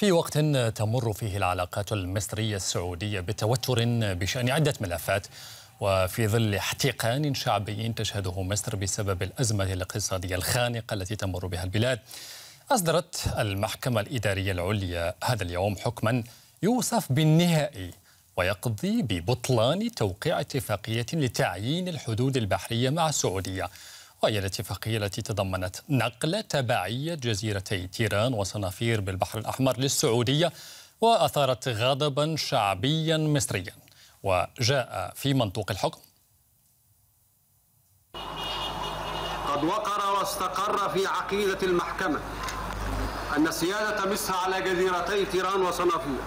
في وقت تمر فيه العلاقات المصرية السعودية بتوتر بشأن عدة ملفات وفي ظل احتقان شعبي تشهده مصر بسبب الأزمة الاقتصادية الخانقة التي تمر بها البلاد أصدرت المحكمة الإدارية العليا هذا اليوم حكما يوصف بالنهائي ويقضي ببطلان توقيع اتفاقية لتعيين الحدود البحرية مع السعودية وهي الاتفاقية التي تضمنت نقل تبعية جزيرتي تيران وصنافير بالبحر الأحمر للسعودية وأثارت غضبا شعبيا مصريا وجاء في منطوق الحكم قد وقر واستقر في عقيدة المحكمة أن سيادة مصر على جزيرتي تيران وصنافير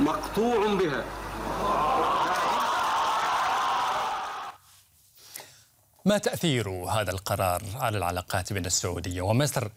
مقطوع بها ما تأثير هذا القرار على العلاقات بين السعودية ومصر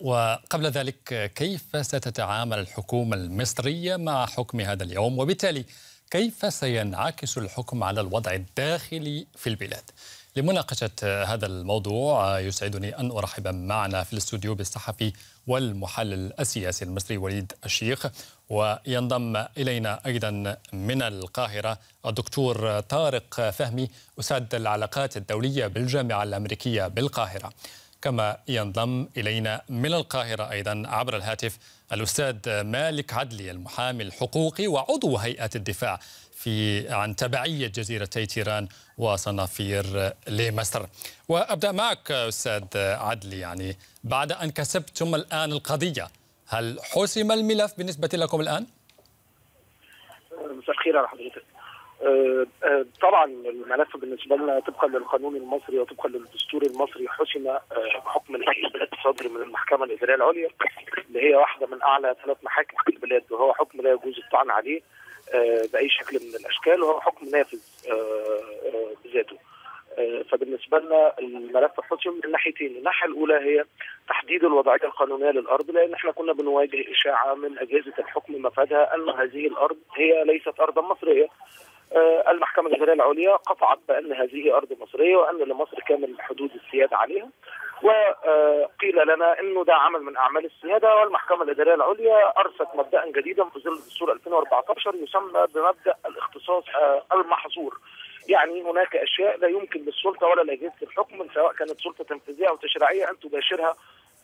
وقبل ذلك كيف ستتعامل الحكومة المصرية مع حكم هذا اليوم وبالتالي كيف سينعكس الحكم على الوضع الداخلي في البلاد لمناقشة هذا الموضوع يسعدني أن أرحب معنا في الاستوديو بالصحفي والمحلل السياسي المصري وليد الشيخ وينضم إلينا أيضا من القاهرة الدكتور طارق فهمي أستاذ العلاقات الدولية بالجامعة الأمريكية بالقاهرة كما ينضم إلينا من القاهرة أيضا عبر الهاتف الأستاذ مالك عدلي المحامي الحقوقي وعضو هيئة الدفاع في عن تبعية جزيرتي تيران وصنافير لمصر وأبدأ معك أستاذ عدلي يعني بعد أن كسبتم الآن القضية هل حسم الملف بالنسبة لكم الآن؟ مساء الخير على حضرتك آه، آه، طبعا الملف بالنسبه لنا طبقا للقانون المصري وطبقا للدستور المصري حسم آه، بحكم الحكم الصدر من المحكمه الاداريه العليا اللي هي واحده من اعلى ثلاث محاكم في البلاد وهو حكم لا يجوز الطعن عليه باي شكل من الاشكال وهو حكم نافذ بذاته فبالنسبه لنا الملف حسم من ناحيتين، الناحيه الاولى هي تحديد الوضعيه القانونيه للارض لان احنا كنا بنواجه اشاعه من اجهزه الحكم مفادها ان هذه الارض هي ليست ارضا مصريه آه، المحكمة الإدارية العليا قطعت بأن هذه أرض مصرية وأن لمصر كامل حدود السيادة عليها وقيل لنا انه ده عمل من اعمال السياده والمحكمه الاداريه العليا ارست مبدا جديدا في ظل الدستور 2014 يسمى بمبدا الاختصاص آه، المحظور يعني هناك اشياء لا يمكن للسلطه ولا لاجهزه الحكم سواء كانت سلطه تنفيذيه او تشريعيه ان تباشرها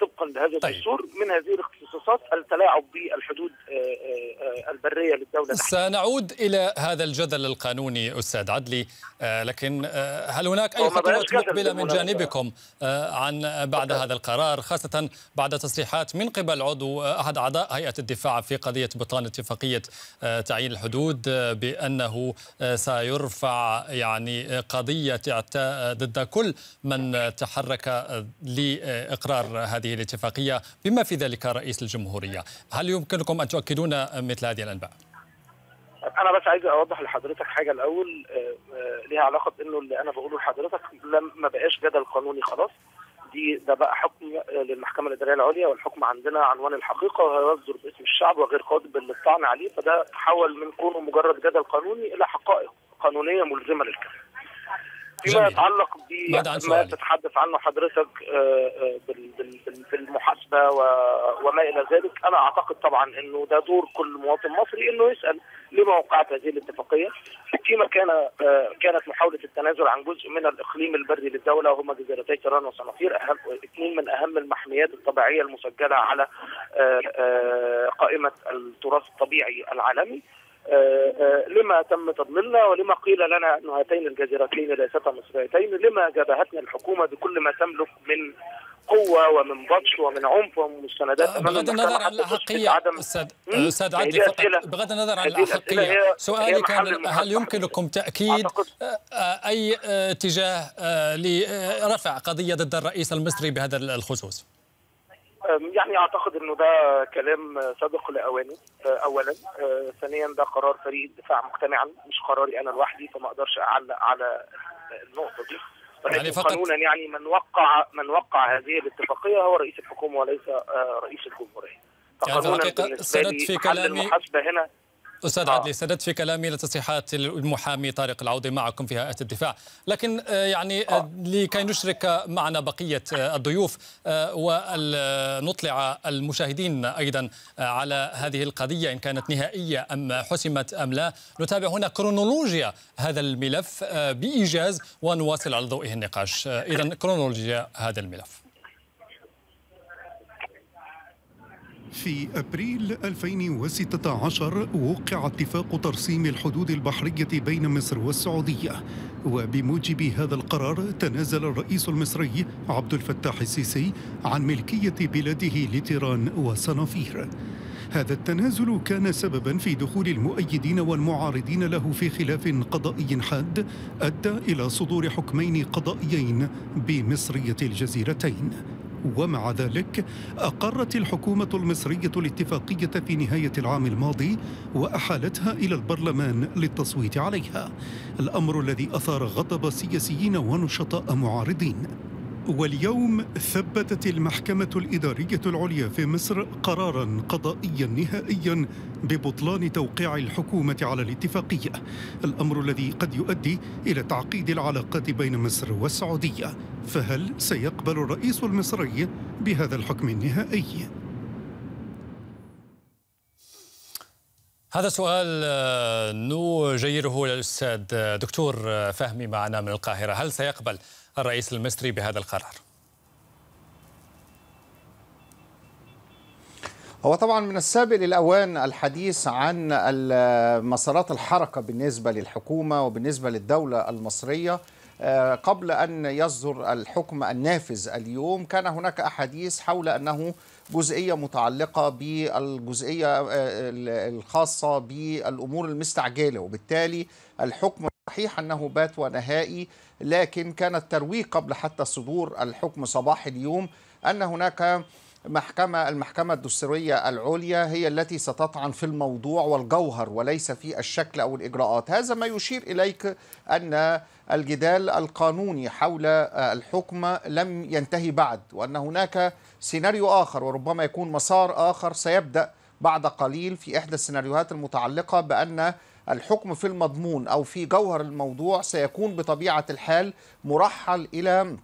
طبقا لهذا طيب. الدستور من هذه الاختصاصات التلاعب بالحدود آه، آه، آه، البريه للدوله نعم. سنعود الى هذا الجدل القانوني استاذ عدلي لكن هل هناك اي خطوات مقبله من جانبكم عن بعد هذا القرار خاصه بعد تصريحات من قبل عضو احد اعضاء هيئه الدفاع في قضيه بطلان اتفاقيه تعيين الحدود بانه سيرفع يعني قضيه ضد كل من تحرك لاقرار هذه الاتفاقية بما في ذلك رئيس الجمهورية هل يمكنكم أن تؤكدون مثل هذه الأنباء؟ انا بس عايز اوضح لحضرتك حاجه الاول آه، آه، ليها علاقه بانه اللي انا بقوله لحضرتك ما بقاش جدل قانوني خلاص دي ده بقى حكم للمحكمه الاداريه العليا والحكم عندنا عنوان الحقيقه يصدر باسم الشعب وغير قادر للطعن عليه فده تحول من كونه مجرد جدل قانوني الى حقائق قانونيه ملزمه للكلام فيما يتعلق بما تتحدث عنه حضرتك آه، آه، بالمحاسبه وما الى ذلك انا اعتقد طبعا انه ده دور كل مواطن مصري انه يسال لما وقعت هذه الاتفاقيه فيما كان آه، كانت محاوله التنازل عن جزء من الاقليم البري للدوله وهما جزيرتي تيران وصنافير اهم اثنين من اهم المحميات الطبيعيه المسجله على قائمه التراث الطبيعي العالمي آه، آه، لما تم تضليلنا ولما قيل لنا أن هاتين الجزيرتين ليستا مصريتين لما جابهتنا الحكومة بكل ما تملك من قوه ومن بطش ومن عنف ومن مستندات آه، بغض النظر عن الاحقيه استاذ استاذ عدلي فقط بغض النظر عن الاحقيه سؤالي كان هل يمكنكم تاكيد اي اتجاه لرفع قضيه ضد الرئيس المصري بهذا الخصوص؟ يعني اعتقد انه ده كلام سابق لاوانه أه، اولا أه، ثانيا ده قرار فريق الدفاع مجتمعا مش قراري انا لوحدي فما اقدرش اعلق على النقطه دي يعني فقط قانونا يعني من وقع من وقع هذه الاتفاقيه هو رئيس الحكومه وليس أه، رئيس الجمهوريه يعني في الحقيقه السند في كلامي هنا استاذ آه. عدلي سددت في كلامي لتصريحات المحامي طارق العوضي معكم في هيئه الدفاع لكن آه، يعني آه، لكي نشرك معنا بقيه الضيوف ونطلع المشاهدين ايضا على هذه القضيه ان كانت نهائيه ام حسمت ام لا نتابع هنا كرونولوجيا هذا الملف بايجاز ونواصل على ضوئه النقاش اذا كرونولوجيا هذا الملف في أبريل 2016 وقع اتفاق ترسيم الحدود البحرية بين مصر والسعودية وبموجب هذا القرار تنازل الرئيس المصري عبد الفتاح السيسي عن ملكية بلاده لتيران وصنافير هذا التنازل كان سببا في دخول المؤيدين والمعارضين له في خلاف قضائي حاد أدى إلى صدور حكمين قضائيين بمصرية الجزيرتين ومع ذلك أقرت الحكومة المصرية الاتفاقية في نهاية العام الماضي وأحالتها إلى البرلمان للتصويت عليها الأمر الذي أثار غضب سياسيين ونشطاء معارضين واليوم ثبتت المحكمة الإدارية العليا في مصر قرارا قضائيا نهائيا ببطلان توقيع الحكومة على الاتفاقية الأمر الذي قد يؤدي إلى تعقيد العلاقات بين مصر والسعودية فهل سيقبل الرئيس المصري بهذا الحكم النهائي؟ هذا سؤال آه، نجيره للأستاذ آه، دكتور آه، فهمي معنا من القاهرة هل سيقبل الرئيس المصري بهذا القرار؟ هو طبعا من السابق للأوان الحديث عن مسارات الحركة بالنسبة للحكومة وبالنسبة للدولة المصرية آه، قبل أن يصدر الحكم النافذ اليوم كان هناك أحاديث حول أنه جزئية متعلقة بالجزئية آه، الخاصة بالأمور المستعجلة وبالتالي الحكم صحيح أنه بات ونهائي لكن كان الترويج قبل حتى صدور الحكم صباح اليوم أن هناك محكمة المحكمة الدستورية العليا هي التي ستطعن في الموضوع والجوهر وليس في الشكل أو الإجراءات هذا ما يشير إليك أن الجدال القانوني حول آه، الحكم لم ينتهي بعد وأن هناك سيناريو آخر وربما يكون مسار آخر سيبدأ بعد قليل في إحدى السيناريوهات المتعلقة بأن الحكم في المضمون أو في جوهر الموضوع سيكون بطبيعة الحال مرحل إلى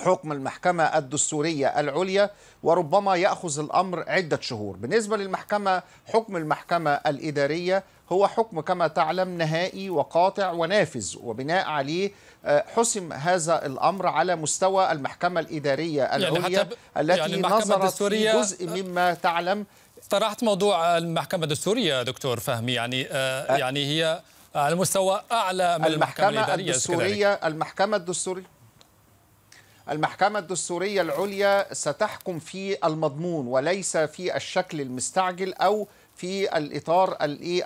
حكم المحكمة الدستورية العليا وربما يأخذ الأمر عدة شهور بالنسبة للمحكمة حكم المحكمة الإدارية هو حكم كما تعلم نهائي وقاطع ونافذ وبناء عليه آه، حسم هذا الأمر على مستوى المحكمة الإدارية يعني العليا يعني التي يعني نظرت في جزء مما تعلم طرحت موضوع المحكمة الدستورية دكتور فهمي يعني آه،, آه يعني هي على مستوى أعلى من المحكمة, المحكمة الإدارية الدستورية المحكمة الدستورية المحكمة الدستورية العليا ستحكم في المضمون وليس في الشكل المستعجل أو في الإطار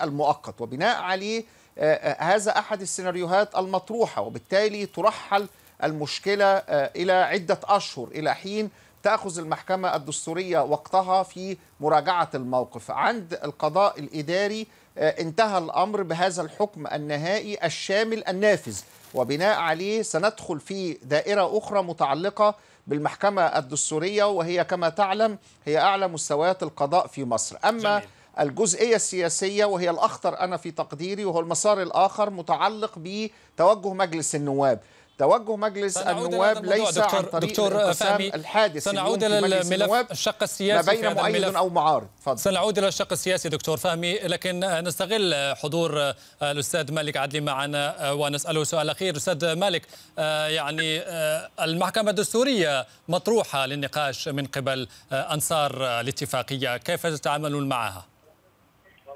المؤقت وبناء عليه آه، آه، هذا أحد السيناريوهات المطروحة وبالتالي ترحل المشكلة آه، إلى عدة أشهر إلى حين تأخذ المحكمة الدستورية وقتها في مراجعة الموقف عند القضاء الإداري آه، انتهى الأمر بهذا الحكم النهائي الشامل النافذ وبناء عليه سندخل في دائرة أخرى متعلقة بالمحكمة الدستورية وهي كما تعلم هي أعلى مستويات القضاء في مصر أما جميل. الجزئية السياسية وهي الأخطر أنا في تقديري وهو المسار الآخر متعلق بتوجه مجلس النواب توجه مجلس النواب ليس دكتور عن طريق دكتور فهمي الحادث سنعود الى الملف الشق السياسي ما بين مؤيد او معارض فضل. سنعود الى الشق السياسي دكتور فهمي لكن نستغل حضور الاستاذ مالك عدلي معنا آه، ونساله سؤال اخير استاذ مالك آه، يعني آه، المحكمه الدستوريه مطروحه للنقاش من قبل انصار الاتفاقيه كيف تتعاملون معها؟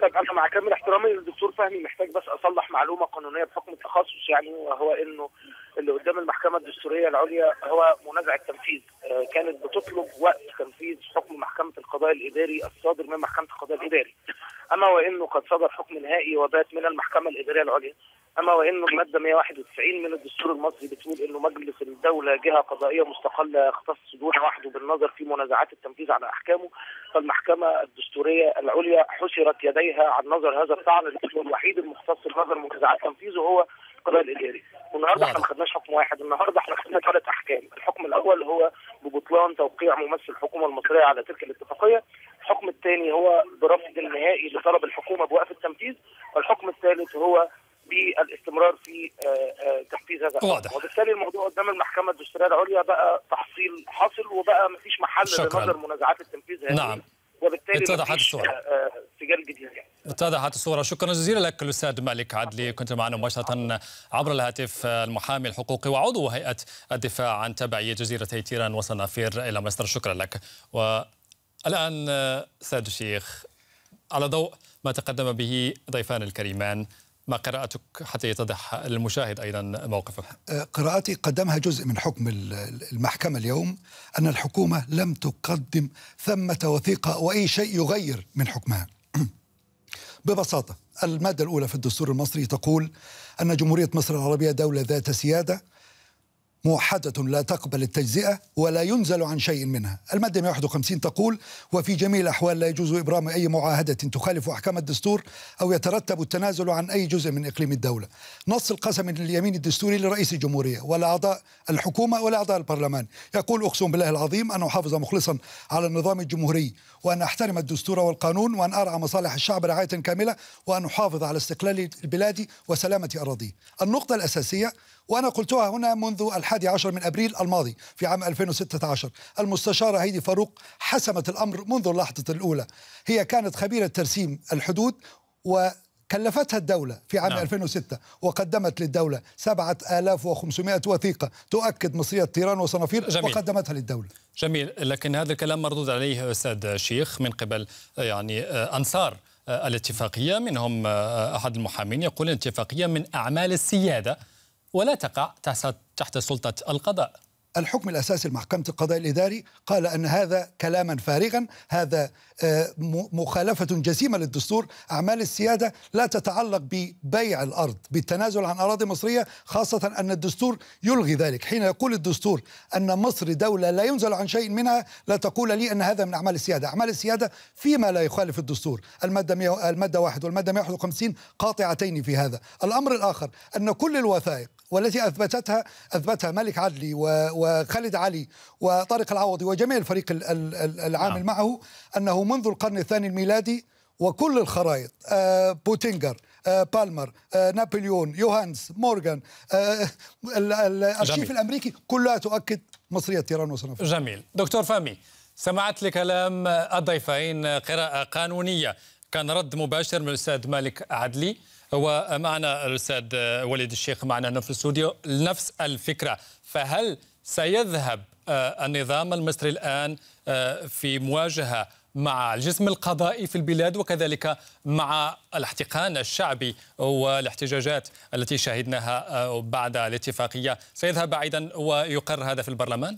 طيب انا مع كامل احترامي للدكتور فهمي محتاج بس اصلح معلومه قانونيه بحكم التخصص يعني وهو انه اللي قدام المحكمه الدستوريه العليا هو منازع التنفيذ آه، كانت بتطلب وقت تنفيذ حكم محكمه القضاء الاداري الصادر من محكمه القضاء الاداري اما وانه قد صدر حكم نهائي وبات من المحكمه الاداريه العليا اما وانه الماده 191 من الدستور المصري بتقول انه مجلس الدوله جهه قضائيه مستقله يختص دون وحده بالنظر في منازعات التنفيذ على احكامه فالمحكمه الدستوريه العليا حسرت يديها عن نظر هذا الطعن الوحيد المختص بنظر منازعات تنفيذه هو القضاء الاداري والنهارده نعم. احنا ما خدناش حكم واحد النهارده احنا خدنا ثلاث احكام الحكم الاول هو ببطلان توقيع ممثل الحكومه المصريه على تلك الاتفاقيه الحكم الثاني هو برفض النهائي لطلب الحكومه بوقف التنفيذ والحكم الثالث هو بالاستمرار في آه، آه، تحفيز هذا واضح وبالتالي الموضوع قدام المحكمه الدستوريه العليا بقى تحصيل حاصل وبقى ما فيش محل لنظر منازعات التنفيذ هذه نعم وبالتالي اتضحت الصوره آه، سجال جديد اتضحت الصورة شكرا جزيلا لك الأستاذ مالك عدلي كنت معنا مباشرة عبر الهاتف المحامي الحقوقي وعضو هيئة الدفاع عن تبعية جزيرتي تيران وصنافير إلى مصر شكرا لك والآن سيد الشيخ على ضوء ما تقدم به ضيفان الكريمان ما قراءتك حتى يتضح للمشاهد ايضا موقفك؟ قراءتي قدمها جزء من حكم المحكمه اليوم ان الحكومه لم تقدم ثمه وثيقه واي شيء يغير من حكمها. ببساطة المادة الأولى في الدستور المصري تقول أن جمهورية مصر العربية دولة ذات سيادة موحدة لا تقبل التجزئة ولا ينزل عن شيء منها المادة 151 تقول وفي جميع الأحوال لا يجوز إبرام أي معاهدة تخالف أحكام الدستور أو يترتب التنازل عن أي جزء من إقليم الدولة نص القسم اليمين الدستوري لرئيس الجمهورية ولا أعضاء الحكومة ولا أعضاء البرلمان يقول أقسم بالله العظيم أن أحافظ مخلصا على النظام الجمهوري وأن أحترم الدستور والقانون وأن أرعى مصالح الشعب رعاية كاملة وأن أحافظ على استقلال بلادي وسلامة أراضي النقطة الأساسية وأنا قلتها هنا منذ الحادي عشر من أبريل الماضي في عام 2016 المستشارة هيدي فاروق حسمت الأمر منذ اللحظة الأولى هي كانت خبيرة ترسيم الحدود و كلفتها الدولة في عام نعم. 2006 وقدمت للدولة 7500 وثيقة تؤكد مصرية تيران وصنافير جميل. وقدمتها للدولة جميل لكن هذا الكلام مردود عليه أستاذ شيخ من قبل يعني أنصار الاتفاقية منهم آه، أحد المحامين يقول الاتفاقية من أعمال السيادة ولا تقع تحت سلطة القضاء الحكم الاساسي لمحكمه القضاء الاداري قال ان هذا كلاما فارغا هذا آه، مخالفه جسيمه للدستور اعمال السياده لا تتعلق ببيع الارض بالتنازل عن اراضي مصريه خاصه ان الدستور يلغي ذلك حين يقول الدستور ان مصر دوله لا ينزل عن شيء منها لا تقول لي ان هذا من اعمال السياده اعمال السياده فيما لا يخالف الدستور الماده الماده 1 والماده 151 قاطعتين في هذا الامر الاخر ان كل الوثائق والتي اثبتتها اثبتها مالك عدلي وخالد علي وطارق العوضي وجميع الفريق العامل نعم. معه انه منذ القرن الثاني الميلادي وكل الخرائط آه، بوتينجر آه، بالمر آه، نابليون يوهانس مورغان الارشيف الامريكي كلها تؤكد مصريه تيران وصنافير جميل دكتور فامي سمعت لكلام الضيفين قراءه قانونيه كان رد مباشر من الاستاذ مالك عدلي ومعنا الأستاذ وليد الشيخ معنا هنا في الاستوديو نفس الفكرة فهل سيذهب آه، النظام المصري الآن آه، في مواجهة مع الجسم القضائي في البلاد وكذلك مع الاحتقان الشعبي والاحتجاجات التي شهدناها آه، بعد الاتفاقية سيذهب بعيدا ويقر هذا في البرلمان؟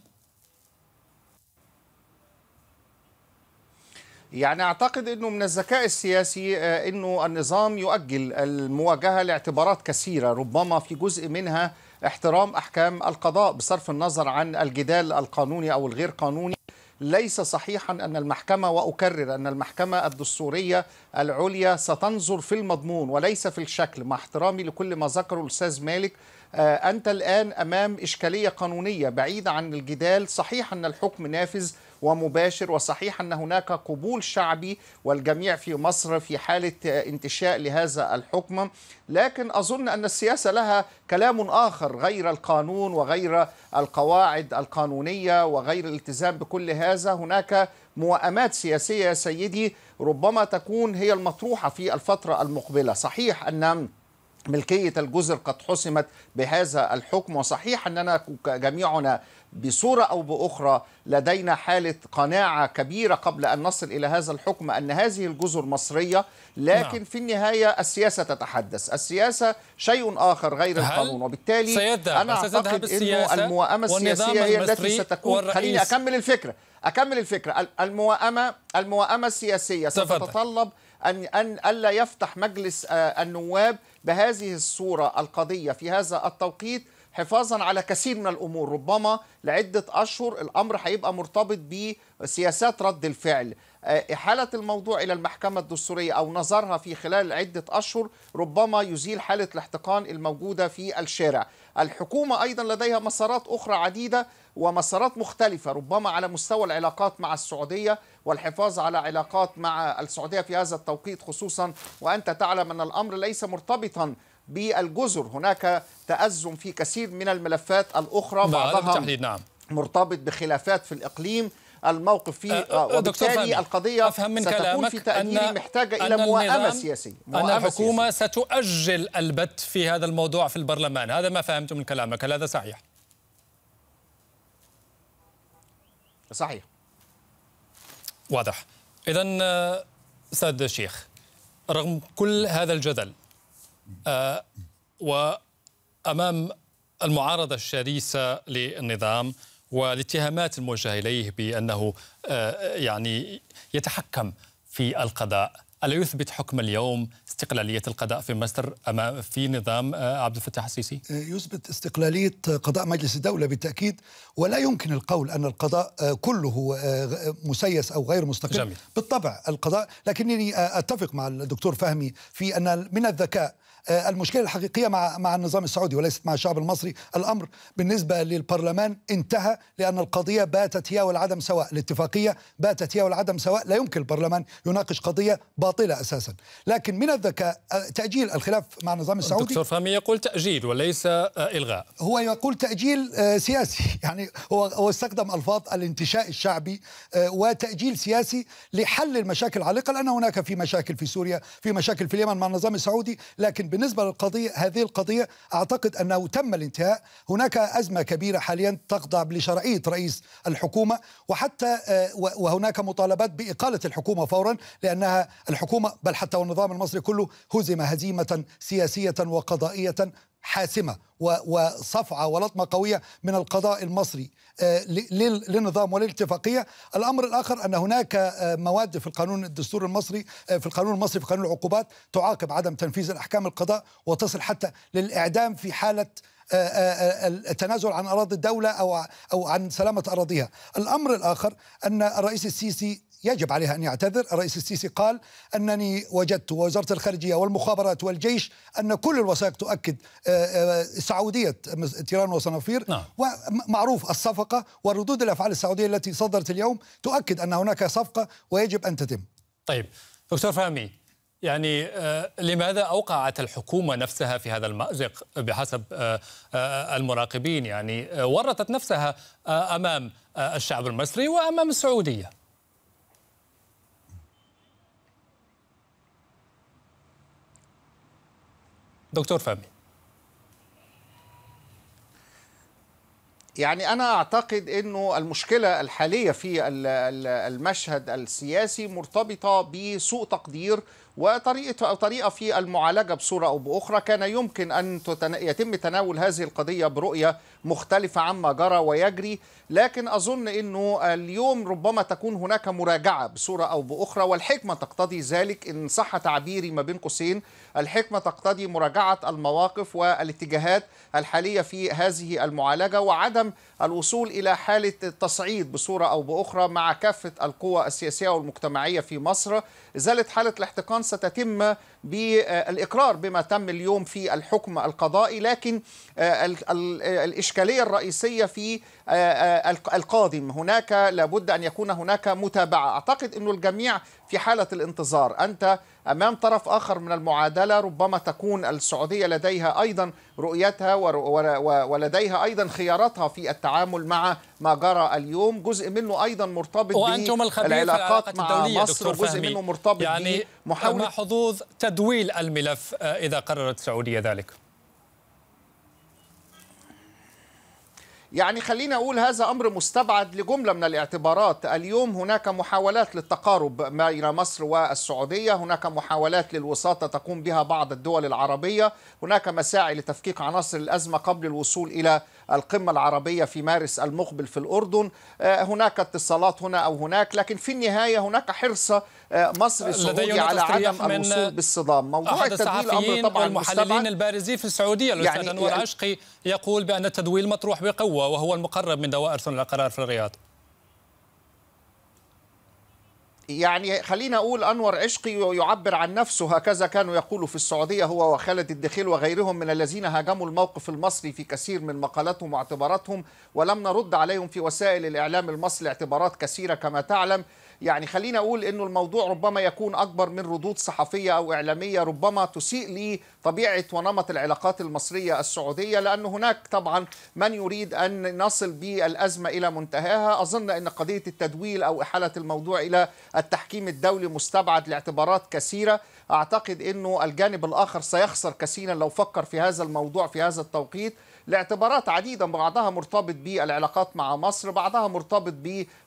يعني اعتقد انه من الذكاء السياسي آه، انه النظام يؤجل المواجهه لاعتبارات كثيره ربما في جزء منها احترام احكام القضاء بصرف النظر عن الجدال القانوني او الغير قانوني ليس صحيحا ان المحكمه واكرر ان المحكمه الدستوريه العليا ستنظر في المضمون وليس في الشكل مع احترامي لكل ما ذكره الاستاذ مالك آه، انت الان امام اشكاليه قانونيه بعيده عن الجدال صحيح ان الحكم نافذ ومباشر وصحيح أن هناك قبول شعبي والجميع في مصر في حالة انتشاء لهذا الحكم لكن أظن أن السياسة لها كلام آخر غير القانون وغير القواعد القانونية وغير الالتزام بكل هذا هناك موائمات سياسية يا سيدي ربما تكون هي المطروحة في الفترة المقبلة صحيح أن ملكية الجزر قد حسمت بهذا الحكم وصحيح أننا جميعنا بصورة أو بأخرى لدينا حالة قناعة كبيرة قبل أن نصل إلى هذا الحكم أن هذه الجزر مصرية لكن نعم. في النهاية السياسة تتحدث السياسة شيء آخر غير القانون وبالتالي أنا أعتقد أن الموائمة السياسية هي التي ستكون خليني أكمل الفكرة أكمل الفكرة الموائمة الموائمة السياسية ستتطلب أن أن ألا يفتح مجلس آه، النواب بهذه الصورة القضية في هذا التوقيت حفاظا على كثير من الامور ربما لعده اشهر الامر هيبقى مرتبط بسياسات رد الفعل آه، إحالة الموضوع إلى المحكمة الدستورية أو نظرها في خلال عدة أشهر ربما يزيل حالة الاحتقان الموجودة في الشارع الحكومة أيضا لديها مسارات أخرى عديدة ومسارات مختلفة ربما على مستوى العلاقات مع السعودية والحفاظ على علاقات مع السعودية في هذا التوقيت خصوصا وأنت تعلم أن الأمر ليس مرتبطا بالجزر هناك تأزم في كثير من الملفات الأخرى نعم، بعضها بالتحديد نعم مرتبط بخلافات في الإقليم الموقف فيه أه، آه، أه، وبالتالي القضية أفهم من ستكون في تقديري أن محتاجة إلى موائمة سياسية موائمة أن الحكومة سياسي. ستؤجل البت في هذا الموضوع في البرلمان هذا ما فهمت من كلامك هل هذا صحيح؟ صحيح واضح إذا أستاذ الشيخ رغم كل هذا الجدل وأمام المعارضة الشرسة للنظام والاتهامات الموجهه اليه بانه آه، يعني يتحكم في القضاء الا يثبت حكم اليوم استقلاليه القضاء في مصر امام في نظام آه، عبد الفتاح السيسي؟ آه، يثبت استقلاليه قضاء مجلس الدوله بالتاكيد ولا يمكن القول ان القضاء كله مسيس او غير مستقل جميل. بالطبع القضاء لكنني اتفق مع الدكتور فهمي في ان من الذكاء آه، المشكله الحقيقيه مع مع النظام السعودي وليست مع الشعب المصري الامر بالنسبه للبرلمان انتهى لان القضيه باتت هي والعدم سواء الاتفاقيه باتت هي والعدم سواء لا يمكن البرلمان يناقش قضيه باطله اساسا لكن من الذكاء آه، تاجيل الخلاف مع النظام السعودي الدكتور فهمي يقول تاجيل وليس آه، الغاء هو يقول تاجيل سياسي يعني هو هو استخدم الفاظ الانتشاء الشعبي وتاجيل سياسي لحل المشاكل العالقه لان هناك في مشاكل في سوريا في مشاكل في اليمن مع النظام السعودي لكن بالنسبة للقضية هذه القضية أعتقد أنه تم الانتهاء هناك أزمة كبيرة حاليا تخضع لشرعية رئيس الحكومة وحتى آه، وهناك مطالبات بإقالة الحكومة فورا لأنها الحكومة بل حتى والنظام المصري كله هزم هزيمة سياسية وقضائية حاسمه وصفعه ولطمه قويه من القضاء المصري آه، للنظام وللاتفاقيه، الامر الاخر ان هناك آه، مواد في القانون الدستور المصري آه، في القانون المصري في قانون العقوبات تعاقب عدم تنفيذ الاحكام القضاء وتصل حتى للاعدام في حاله التنازل عن اراضي الدوله او او عن سلامه اراضيها. الامر الاخر ان الرئيس السيسي يجب عليها أن يعتذر الرئيس السيسي قال أنني وجدت وزارة الخارجية والمخابرات والجيش أن كل الوثائق تؤكد آه، آه، سعودية تيران وصنافير نعم. ومعروف الصفقة وردود الأفعال السعودية التي صدرت اليوم تؤكد أن هناك صفقة ويجب أن تتم طيب دكتور فهمي يعني آه، لماذا أوقعت الحكومة نفسها في هذا المأزق بحسب المراقبين يعني ورطت نفسها أمام الشعب المصري وأمام السعودية دكتور فهمي يعني أنا أعتقد أنه المشكلة الحالية في المشهد السياسي مرتبطة بسوء تقدير وطريقة أو طريقة في المعالجة بصورة أو بأخرى كان يمكن أن يتم تناول هذه القضية برؤية مختلفة عما جرى ويجري لكن أظن أنه اليوم ربما تكون هناك مراجعة بصورة أو بأخرى والحكمة تقتضي ذلك إن صح تعبيري ما بين قوسين الحكمة تقتضي مراجعة المواقف والاتجاهات الحالية في هذه المعالجة وعدم الوصول إلى حالة التصعيد بصورة أو بأخرى مع كافة القوى السياسية والمجتمعية في مصر إزالة حالة الاحتقان ستتم بالإقرار بما تم اليوم في الحكم القضائي لكن الإشكالية الرئيسية في القادم هناك لابد أن يكون هناك متابعة أعتقد أن الجميع في حالة الانتظار أنت أمام طرف آخر من المعادلة ربما تكون السعودية لديها أيضا رؤيتها ولديها أيضا خياراتها في التعامل مع ما جرى اليوم جزء منه أيضا مرتبط وأنتم بالعلاقات مع مصر وجزء منه مرتبط يعني محاولة حظوظ تدويل الملف آه، إذا قررت السعودية ذلك يعني خلينا أقول هذا أمر مستبعد لجملة من الاعتبارات اليوم هناك محاولات للتقارب بين مصر والسعودية هناك محاولات للوساطة تقوم بها بعض الدول العربية هناك مساعي لتفكيك عناصر الأزمة قبل الوصول إلى القمة العربية في مارس المقبل في الأردن آه، هناك اتصالات هنا أو هناك لكن في النهاية هناك حرص آه، مصر السعودية على عدم الوصول بالصدام موضوع التدويل أمر طبعا المحللين البارزين في السعودية الأستاذ يعني أنور يعني عشقي يقول بأن التدويل مطروح بقوة وهو المقرب من دوائر صنع القرار في الرياض يعني خلينا أقول أنور عشقي يعبر عن نفسه هكذا كانوا يقولوا في السعودية هو وخالد الدخيل وغيرهم من الذين هاجموا الموقف المصري في كثير من مقالاتهم واعتباراتهم ولم نرد عليهم في وسائل الإعلام المصري اعتبارات كثيرة كما تعلم يعني خلينا أقول أنه الموضوع ربما يكون أكبر من ردود صحفية أو إعلامية ربما تسيء لي طبيعه ونمط العلاقات المصريه السعوديه لان هناك طبعا من يريد ان نصل بالازمه الى منتهاها اظن ان قضيه التدويل او احاله الموضوع الى التحكيم الدولي مستبعد لاعتبارات كثيره اعتقد انه الجانب الاخر سيخسر كثيرا لو فكر في هذا الموضوع في هذا التوقيت لاعتبارات عديده بعضها مرتبط بالعلاقات مع مصر بعضها مرتبط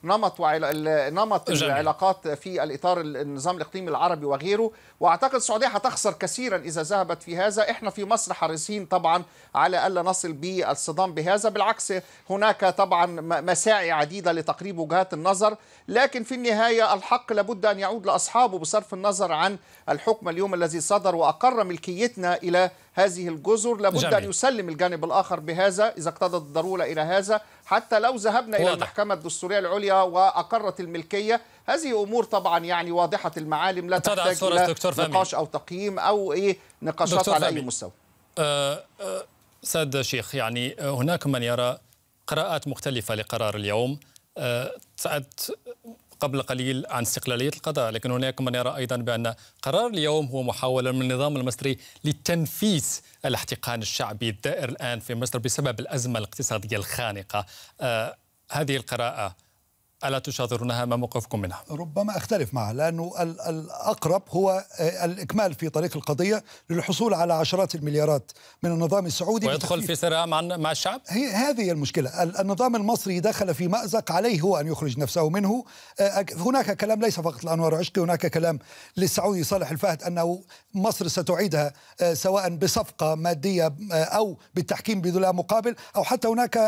بنمط وعل... نمط العلاقات في الاطار النظام الاقليمي العربي وغيره واعتقد السعوديه هتخسر كثيرا اذا ذهبت في هذا احنا في مصر حريصين طبعا على الا نصل بالصدام بهذا بالعكس هناك طبعا مساعي عديده لتقريب وجهات النظر لكن في النهايه الحق لابد ان يعود لاصحابه بصرف النظر عن الحكم اليوم الذي صدر واقر ملكيتنا الى هذه الجزر لابد جميل. أن يسلم الجانب الآخر بهذا إذا اقتضت الضرورة إلى هذا حتى لو ذهبنا إلى المحكمة الدستورية العليا وأقرت الملكية هذه أمور طبعا يعني واضحة المعالم لا تحتاج إلى نقاش أو تقييم أو إيه نقاشات على فامي. أي مستوى أه أه سيد شيخ يعني هناك من يرى قراءات مختلفة لقرار اليوم أه قبل قليل عن استقلالية القضاء لكن هناك من يرى أيضا بأن قرار اليوم هو محاولة من النظام المصري لتنفيذ الاحتقان الشعبي الدائر الآن في مصر بسبب الأزمة الاقتصادية الخانقة آه هذه القراءة ألا تشاطرونها ما موقفكم منها؟ ربما أختلف معه لأنه الأقرب هو آه، الإكمال في طريق القضية للحصول على عشرات المليارات من النظام السعودي ويدخل في صراع مع الشعب؟ هي هذه المشكلة النظام المصري دخل في مأزق عليه هو أن يخرج نفسه منه آه، هناك كلام ليس فقط لأنوار عشقي هناك كلام للسعودي صالح الفهد أنه مصر ستعيدها آه، سواء بصفقة مادية أو بالتحكيم بدون مقابل أو حتى هناك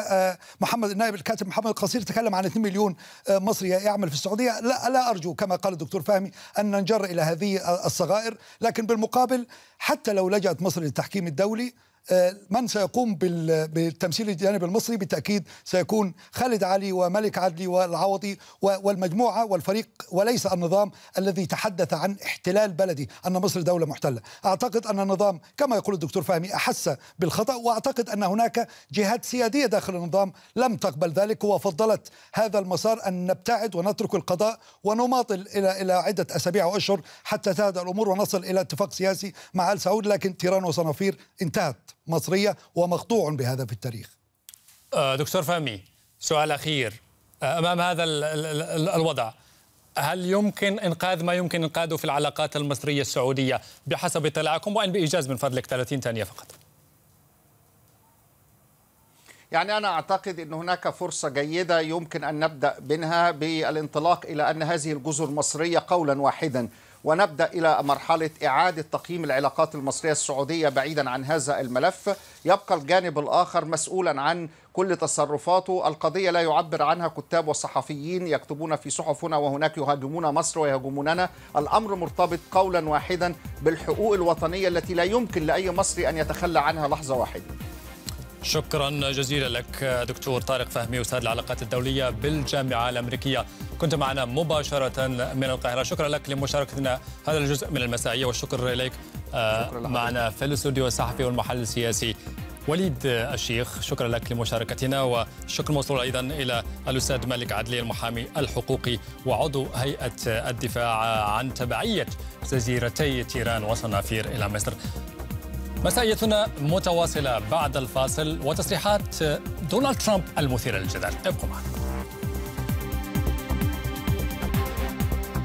محمد النائب الكاتب محمد القصير تكلم عن 2 مليون مصري يعمل في السعودية لا, لا أرجو كما قال الدكتور فهمي أن ننجر إلى هذه الصغائر لكن بالمقابل حتى لو لجأت مصر للتحكيم الدولي آه، من سيقوم بالتمثيل الجانب المصري بالتاكيد سيكون خالد علي وملك عدلي والعوضي والمجموعه والفريق وليس النظام الذي تحدث عن احتلال بلدي ان مصر دوله محتله اعتقد ان النظام كما يقول الدكتور فهمي احس بالخطا واعتقد ان هناك جهات سياديه داخل النظام لم تقبل ذلك وفضلت هذا المسار ان نبتعد ونترك القضاء ونماطل الى الى عده اسابيع واشهر حتى تهدأ الامور ونصل الى اتفاق سياسي مع ال سعود لكن تيران وصنافير انتهت مصرية ومقطوع بهذا في التاريخ آه، دكتور فهمي سؤال أخير آه، أمام هذا الوضع هل يمكن إنقاذ ما يمكن إنقاذه في العلاقات المصرية السعودية بحسب اطلاعكم وإن بإيجاز من فضلك 30 ثانية فقط يعني أنا أعتقد أن هناك فرصة جيدة يمكن أن نبدأ منها بالانطلاق إلى أن هذه الجزر مصرية قولا واحدا ونبدا الى مرحله اعاده تقييم العلاقات المصريه السعوديه بعيدا عن هذا الملف يبقى الجانب الاخر مسؤولا عن كل تصرفاته القضيه لا يعبر عنها كتاب وصحفيين يكتبون في صحفنا وهناك يهاجمون مصر ويهاجموننا الامر مرتبط قولا واحدا بالحقوق الوطنيه التي لا يمكن لاي مصري ان يتخلى عنها لحظه واحده شكرا جزيلا لك دكتور طارق فهمي استاذ العلاقات الدوليه بالجامعه الامريكيه كنت معنا مباشرة من القاهرة شكرا لك لمشاركتنا هذا الجزء من المسائية والشكر إليك آه، شكرا معنا في الاستوديو الصحفي والمحلل السياسي وليد الشيخ شكرا لك لمشاركتنا وشكر موصول أيضا إلى الأستاذ مالك عدلي المحامي الحقوقي وعضو هيئة الدفاع عن تبعية جزيرتي تيران وصنافير إلى مصر مسائيتنا متواصلة بعد الفاصل وتصريحات دونالد ترامب المثيرة للجدل ابقوا معنا